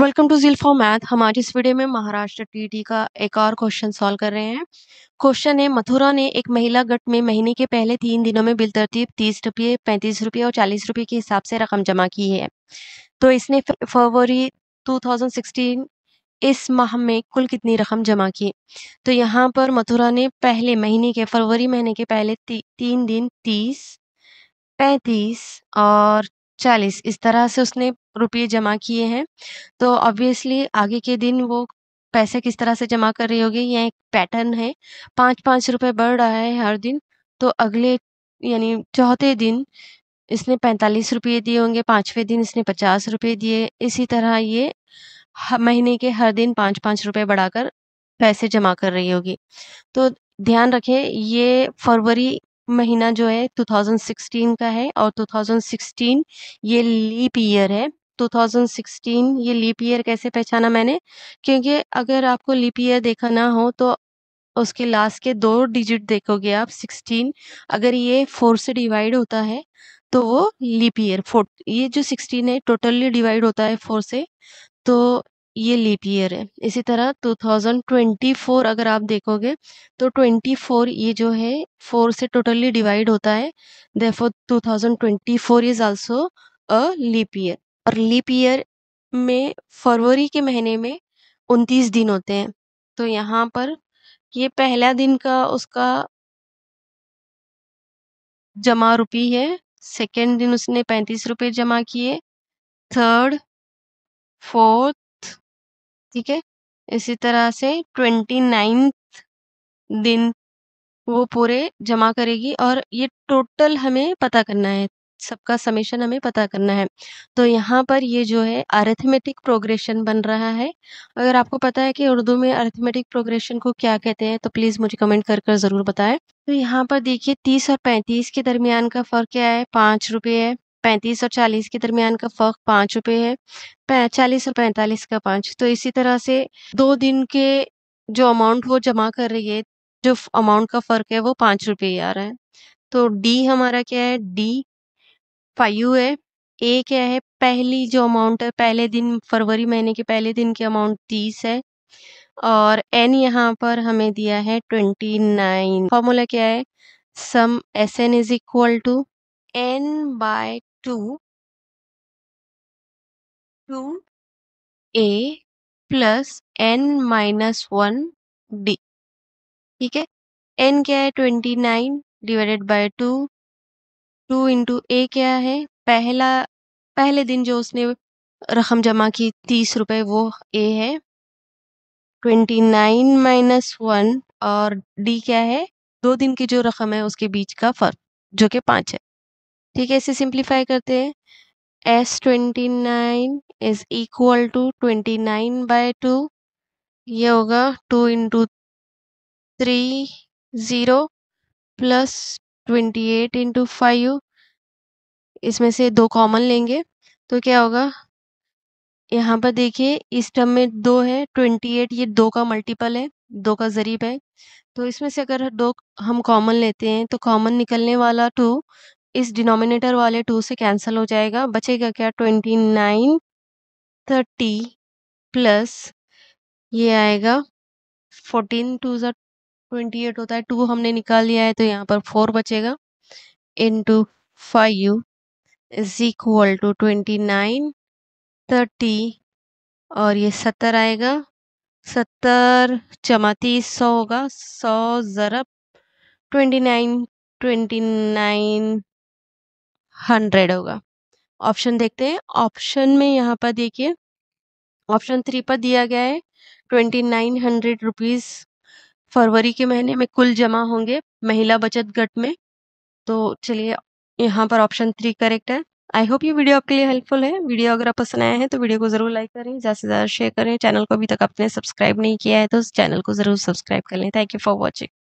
welcome to जिल for math हम आज इस वीडियो में महाराष्ट्र टीटी e का एक और क्वेश्चन सॉल्व कर रहे हैं क्वेश्चन है मथुरा ने एक महिला गट में महीने के पहले तीन दिनों में बिल तरतीब तीस रुपये पैंतीस रुपये और चालीस रुपये के हिसाब से रकम जमा की है तो इसने फरवरी 2016 इस माह में कुल कितनी रकम जमा की तो यहाँ पर मथुरा ने पहले महीने के फरवरी महीने के पहले ती, तीन दिन तीस पैंतीस और चालीस इस तरह से उसने रुपये जमा किए हैं तो ऑब्वियसली आगे के दिन वो पैसे किस तरह से जमा कर रही होगी यह एक पैटर्न है पाँच पाँच रुपये बढ़ रहा है हर दिन तो अगले यानी चौथे दिन इसने पैंतालीस रुपये दिए होंगे पाँचवें दिन इसने पचास रुपये दिए इसी तरह ये महीने के हर दिन पाँच पाँच रुपये बढ़ाकर पैसे जमा कर रही होगी तो ध्यान रखें ये फरवरी महीना जो है 2016 का है और 2016 ये लीप ईयर है 2016 ये लीप ईयर कैसे पहचाना मैंने क्योंकि अगर आपको लीप ईयर ना हो तो उसके लास्ट के दो डिजिट देखोगे आप 16 अगर ये फोर से डिवाइड होता है तो वो लीप ईयर फोर ये जो 16 है टोटली डिवाइड होता है फोर से तो ये लीप ईयर है इसी तरह 2024 अगर आप देखोगे तो 24 ये जो है फोर से टोटली डिवाइड होता है therefore four is also a leap year और लीप ईयर में फरवरी के महीने में उनतीस दिन होते हैं तो यहाँ पर ये पहला दिन का उसका जमा रुपी है सेकेंड दिन उसने पैंतीस रुपये जमा किए थर्ड फोर्थ ठीक है इसी तरह से ट्वेंटी नाइन्थ दिन वो पूरे जमा करेगी और ये टोटल हमें पता करना है सबका समेशन हमें पता करना है तो यहाँ पर ये जो है अरेथमेटिक प्रोग्रेशन बन रहा है अगर आपको पता है कि उर्दू में अरेथमेटिक प्रोग्रेशन को क्या कहते हैं तो प्लीज़ मुझे कमेंट कर कर ज़रूर बताएं तो यहाँ पर देखिए तीस और पैंतीस के दरमियान का फ़र्क क्या है पाँच रुपये है पैंतीस और चालीस के दरमियान का फ़र्क पाँच रुपये है चालीस और पैंतालीस का पाँच तो इसी तरह से दो दिन के जो अमाउंट वो जमा कर रही है जो अमाउंट का फ़र्क है वो पाँच रुपये आ रहा है तो डी हमारा क्या है डी फाइव है ए क्या है पहली जो अमाउंट है पहले दिन फरवरी महीने के पहले दिन की अमाउंट तीस है और एन यहाँ पर हमें दिया है ट्वेंटी नाइन फॉर्मूला क्या है sum S N is equal to N by two two A plus N minus one D ठीक है एन क्या है twenty nine divided by two two into A क्या है पहला पहले दिन जो उसने रकम जमा की तीस रुपए वो ए है ट्वेंटी नाइन माइनस वन और डी क्या है दो दिन की जो रकम है उसके बीच का फर्क जो कि पाँच है ठीक है इसे सिंप्लीफाई करते हैं S twenty nine is equal to twenty nine by two ये होगा two into three zero plus twenty eight into five इसमें से दो कॉमन लेंगे तो क्या होगा यहाँ पर देखिए इस टर्म में दो है ट्वेंटी एट ये दो का मल्टीपल है दो का ज़रीब है तो इसमें से अगर दो हम कॉमन लेते हैं तो कॉमन निकलने वाला टू इस डिनोमिनेटर वाले टू से कैंसिल हो जाएगा बचेगा क्या ट्वेंटी नाइन थर्टी प्लस ये आएगा फोर्टीन टू ज़ा ट्वेंटी एट होता है टू हमने निकाल लिया है तो यहाँ पर फोर बचेगा into five is equal to twenty nine thirty और ये सत्तर आएगा सत्तर चमातीस सौ होगा सौ ज़रब twenty nine twenty nine hundred होगा ऑप्शन देखते हैं ऑप्शन में यहाँ पर देखिए ऑप्शन थ्री पर दिया गया है ट्वेंटी नाइन हंड्रेड रुपीज़ फरवरी के महीने में कुल जमा होंगे महिला बचत गट में तो चलिए यहाँ पर ऑप्शन थ्री करेक्ट है आई होप ये वीडियो आपके लिए हेल्पफुल है वीडियो अगर आप पसंद आया है तो वीडियो को जरूर लाइक करें ज़्यादा से ज़्यादा शेयर करें चैनल को अभी तक आपने सब्सक्राइब नहीं किया है तो उस चैनल को जरूर सब्सक्राइब कर लें थैंक यू फॉर वॉचिंग